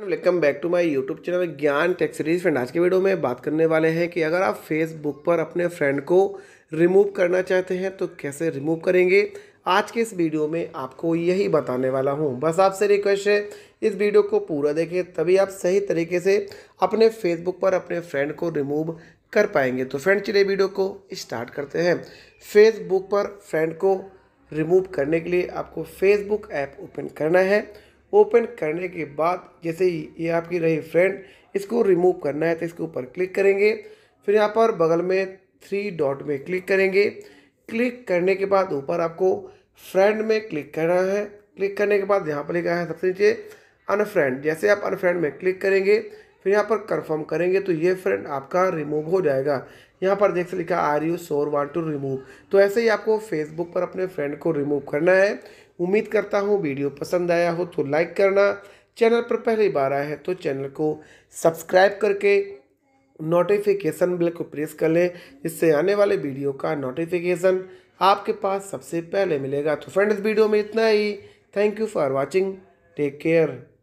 welcome back to my YouTube channel Gyan tech series friend आज के video में बात करने वाले हैं कि अगर आप फेसबुक पर अपने फ्रेंड को रिमूव करना चाहते हैं तो कैसे रिमूव करेंगे आज के इस वीडियो में आपको यही बताने वाला हूं बस आपसे रिक्वेस्ट है इस वीडियो को पूरा देखें तभी आप सही तरीके से अपने फेसबुक पर अपने फ्रेंड को रिमूव कर पाएंगे तो फ्रेंड चले वीडियो को स्टार्ट करते हैं फेसबुक पर फ्रेंड को रिमूव करने के लिए आपको फेसबुक ऐप ओपन करना है ओपन करने के बाद जैसे ही ये आपकी रही फ्रेंड इसको रिमूव करना है तो इसके ऊपर क्लिक करेंगे फिर यहाँ पर बगल में थ्री डॉट में क्लिक करेंगे क्लिक करने के बाद ऊपर आपको फ्रेंड में क्लिक करना है क्लिक करने के बाद यहाँ पर लिखा है सबसे नीचे अनफ्रेंड जैसे आप अनफ्रेंड में क्लिक करेंगे फिर यहाँ पर कंफर्म करेंगे तो ये फ्रेंड आपका रिमूव हो जाएगा यहाँ पर देख से लिखा are you sure want to remove तो ऐसे ही आपको फेसबुक पर अपने फ्रेंड को रिमूव करना है उम्मीद करता हूँ वीडियो पसंद आया हो तो लाइक करना चैनल पर पहली बार आया है तो चैनल को सब्सक्राइब करके नोटिफिकेशन बिल को प्रेस कर लें इससे आने वाले वीडियो का नोटिफिकेशन आपके पास सबसे पहले मिलेगा तो फ्रेंड्स वीडियो में इतना ही thank you for watching take care